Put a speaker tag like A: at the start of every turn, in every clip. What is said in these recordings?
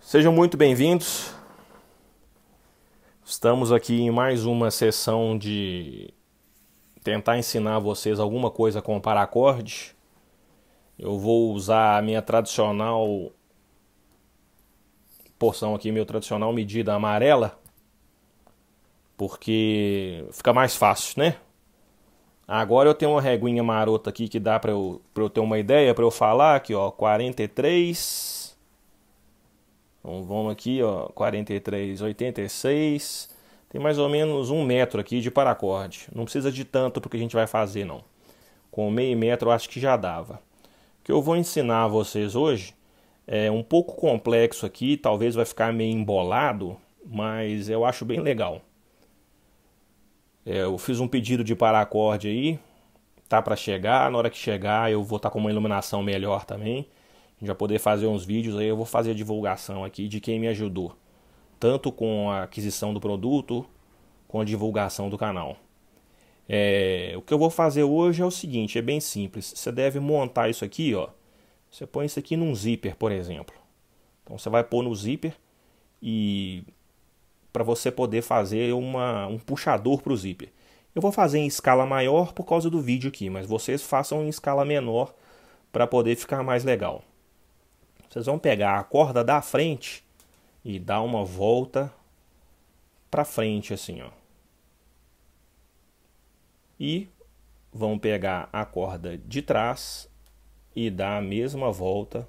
A: Sejam muito bem-vindos. Estamos aqui em mais uma sessão de tentar ensinar vocês alguma coisa com paracorde. Eu vou usar a minha tradicional porção aqui, meu tradicional medida amarela, porque fica mais fácil, né? Agora eu tenho uma reguinha marota aqui que dá para eu, eu ter uma ideia, para eu falar aqui, ó, 43. Então vamos aqui, ó, 43, 86. Tem mais ou menos um metro aqui de paracorde. Não precisa de tanto porque a gente vai fazer, não. Com meio metro eu acho que já dava. O que eu vou ensinar a vocês hoje é um pouco complexo aqui, talvez vai ficar meio embolado, mas eu acho bem legal. É, eu fiz um pedido de paracorde aí, tá para chegar. Na hora que chegar, eu vou estar tá com uma iluminação melhor também. A gente vai poder fazer uns vídeos aí. Eu vou fazer a divulgação aqui de quem me ajudou, tanto com a aquisição do produto, com a divulgação do canal. É, o que eu vou fazer hoje é o seguinte, é bem simples. Você deve montar isso aqui, ó. Você põe isso aqui num zíper, por exemplo. Então você vai pôr no zíper e para você poder fazer uma, um puxador para o zíper. Eu vou fazer em escala maior por causa do vídeo aqui, mas vocês façam em escala menor para poder ficar mais legal. Vocês vão pegar a corda da frente e dar uma volta para frente assim, ó. E vão pegar a corda de trás e dar a mesma volta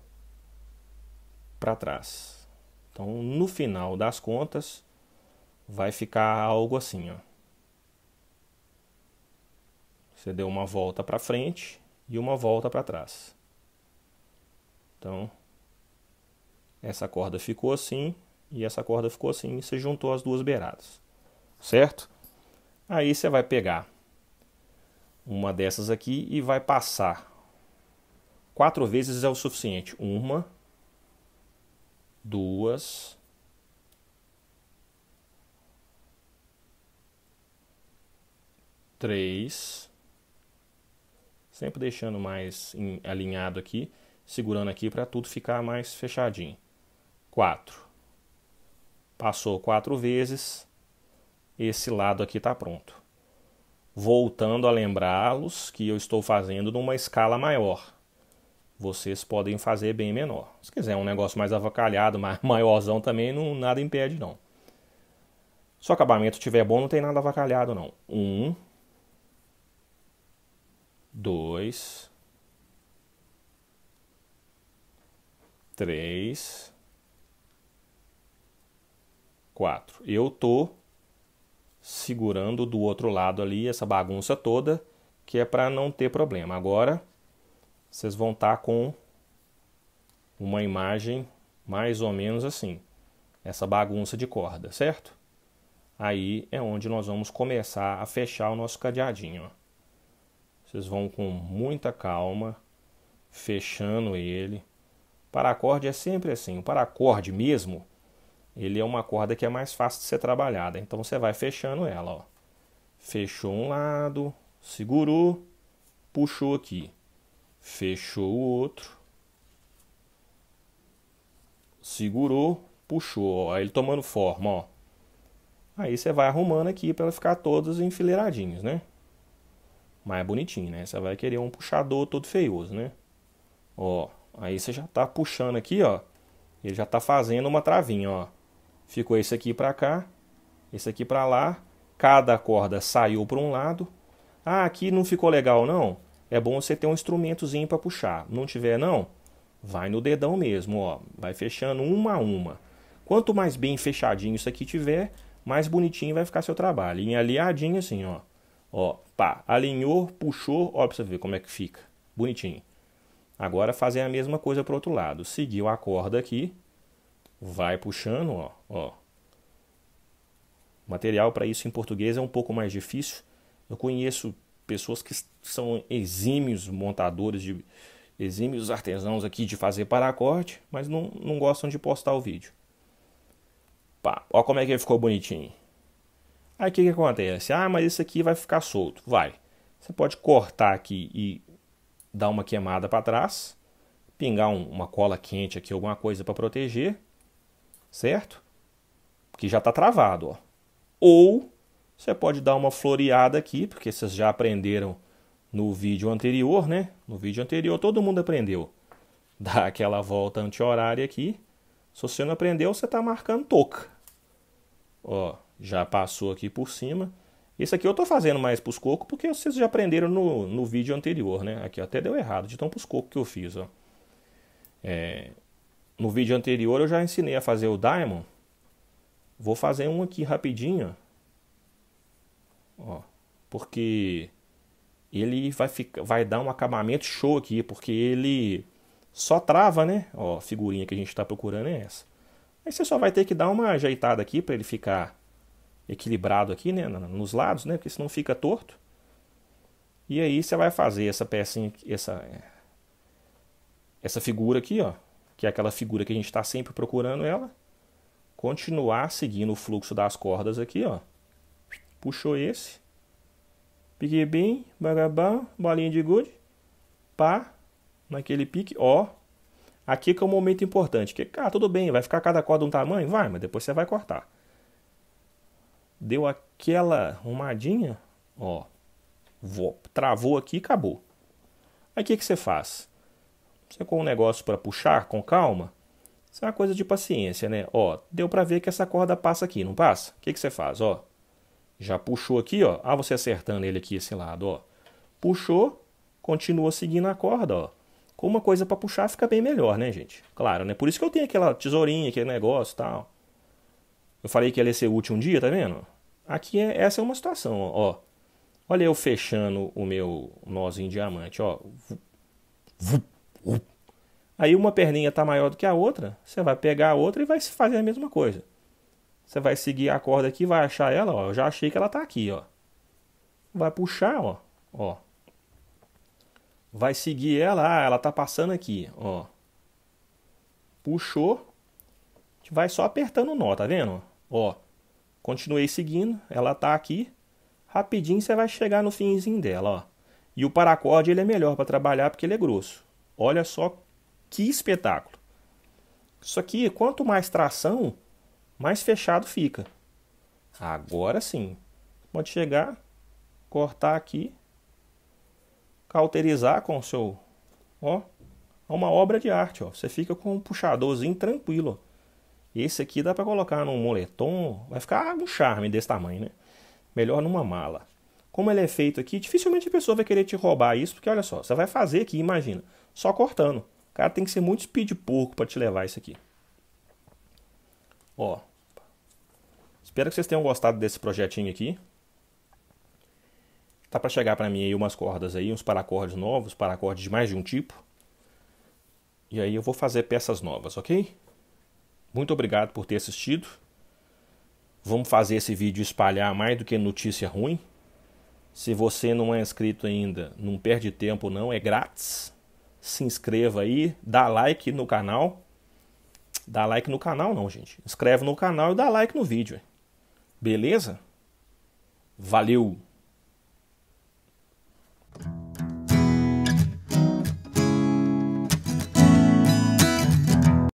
A: para trás. Então, no final das contas, vai ficar algo assim, ó. Você deu uma volta para frente e uma volta para trás. Então, essa corda ficou assim e essa corda ficou assim, e você juntou as duas beiradas. Certo? Aí você vai pegar uma dessas aqui e vai passar. Quatro vezes é o suficiente. Uma, duas, 3. Sempre deixando mais em, alinhado aqui, segurando aqui para tudo ficar mais fechadinho. 4. Passou quatro vezes, esse lado aqui está pronto. Voltando a lembrá-los que eu estou fazendo numa escala maior. Vocês podem fazer bem menor. Se quiser um negócio mais avacalhado, mais maiorzão também, não, nada impede não. Se o acabamento estiver bom, não tem nada avacalhado não. 1, um, dois, três, quatro. Eu tô segurando do outro lado ali essa bagunça toda, que é para não ter problema. Agora vocês vão estar tá com uma imagem mais ou menos assim, essa bagunça de corda, certo? Aí é onde nós vamos começar a fechar o nosso cadeadinho. Ó. Vocês vão com muita calma, fechando ele. Paracorde é sempre assim. O paracorde mesmo, ele é uma corda que é mais fácil de ser trabalhada. Então você vai fechando ela, ó. Fechou um lado, segurou, puxou aqui. Fechou o outro. Segurou, puxou, ó, ele tomando forma, ó. Aí você vai arrumando aqui para ela ficar todos enfileiradinhos, né? mais é bonitinho, né? Você vai querer um puxador todo feioso, né? Ó, aí você já tá puxando aqui, ó. Ele já tá fazendo uma travinha, ó. Ficou esse aqui para cá, esse aqui para lá. Cada corda saiu para um lado. Ah, aqui não ficou legal não? É bom você ter um instrumentozinho para puxar. Não tiver não, vai no dedão mesmo, ó. Vai fechando uma a uma. Quanto mais bem fechadinho isso aqui tiver, mais bonitinho vai ficar seu trabalho. Em é aliadinho assim, ó. Ó, pá, alinhou, puxou, ó, pra você ver como é que fica. Bonitinho. Agora fazer a mesma coisa pro outro lado. Seguiu a corda aqui, vai puxando, ó, ó. O material para isso em português é um pouco mais difícil. Eu conheço pessoas que são exímios montadores de exímios artesãos aqui de fazer paracorte, mas não, não gostam de postar o vídeo. Pá, ó como é que ele ficou bonitinho. Aí o que, que acontece? Ah, mas isso aqui vai ficar solto. Vai. Você pode cortar aqui e dar uma queimada para trás, pingar um, uma cola quente aqui, alguma coisa para proteger, certo? Que já está travado, ó. Ou você pode dar uma floreada aqui, porque vocês já aprenderam no vídeo anterior, né? No vídeo anterior todo mundo aprendeu. Dá aquela volta anti-horária aqui. Se você não aprendeu, você está marcando toca. Ó, já passou aqui por cima. Esse aqui eu estou fazendo mais para os cocos, porque vocês já aprenderam no, no vídeo anterior, né? Aqui até deu errado, de tão para os cocos que eu fiz, ó. É, no vídeo anterior eu já ensinei a fazer o diamond. Vou fazer um aqui rapidinho, ó. Porque ele vai, ficar, vai dar um acabamento show aqui, porque ele só trava, né? Ó, a figurinha que a gente está procurando é essa. Aí você só vai ter que dar uma ajeitada aqui para ele ficar equilibrado aqui, né, nos lados, né, porque senão fica torto. E aí você vai fazer essa pecinha, essa, é, essa figura aqui, ó, que é aquela figura que a gente está sempre procurando ela, continuar seguindo o fluxo das cordas aqui, ó. Puxou esse, peguei bem, bagabá, bolinha de gude, pá, naquele pique, ó. Aqui que é um momento importante, que, cara, ah, tudo bem, vai ficar cada corda um tamanho? Vai, mas depois você vai cortar deu aquela arrumadinha, ó, travou aqui e acabou. Aí o que, que você faz? Você com um negócio para puxar com calma, isso é uma coisa de paciência, né? Ó, deu para ver que essa corda passa aqui, não passa? O que, que você faz? Ó, já puxou aqui, ó. Ah, você acertando ele aqui, esse lado, ó. Puxou, continua seguindo a corda, ó. Com uma coisa para puxar fica bem melhor, né, gente? Claro, né? Por isso que eu tenho aquela tesourinha, aquele negócio e tal. Eu falei que ela ia ser útil um dia, tá vendo? Aqui é, essa é uma situação, ó. Olha eu fechando o meu nozinho em diamante, ó. Aí uma perninha tá maior do que a outra, você vai pegar a outra e vai fazer a mesma coisa. Você vai seguir a corda aqui, vai achar ela, ó. Eu já achei que ela tá aqui, ó. Vai puxar, ó. Ó. Vai seguir ela, ah, ela tá passando aqui, ó. Puxou, gente vai só apertando o nó, tá vendo? Ó, continuei seguindo, ela tá aqui. Rapidinho você vai chegar no finzinho dela, ó. E o paracorde ele é melhor para trabalhar porque ele é grosso. Olha só que espetáculo. Isso aqui, quanto mais tração, mais fechado fica. Agora sim. Pode chegar, cortar aqui, cauterizar com o seu, ó, é uma obra de arte, ó. Você fica com um puxadorzinho tranquilo, ó esse aqui dá para colocar num moletom, vai ficar um charme desse tamanho, né? Melhor numa mala. Como ele é feito aqui, dificilmente a pessoa vai querer te roubar isso, porque olha só, você vai fazer aqui, imagina, só cortando. O cara tem que ser muito speed porco para te levar isso aqui. Ó. Espero que vocês tenham gostado desse projetinho aqui. Tá para chegar para mim aí umas cordas aí, uns paracordes novos, paracordes de mais de um tipo. E aí eu vou fazer peças novas, ok? Muito obrigado por ter assistido. Vamos fazer esse vídeo espalhar mais do que notícia ruim. Se você não é inscrito ainda, não perde tempo não, é grátis. Se inscreva aí, dá like no canal. Dá like no canal não, gente. Inscreve no canal e dá like no vídeo. Beleza? Valeu!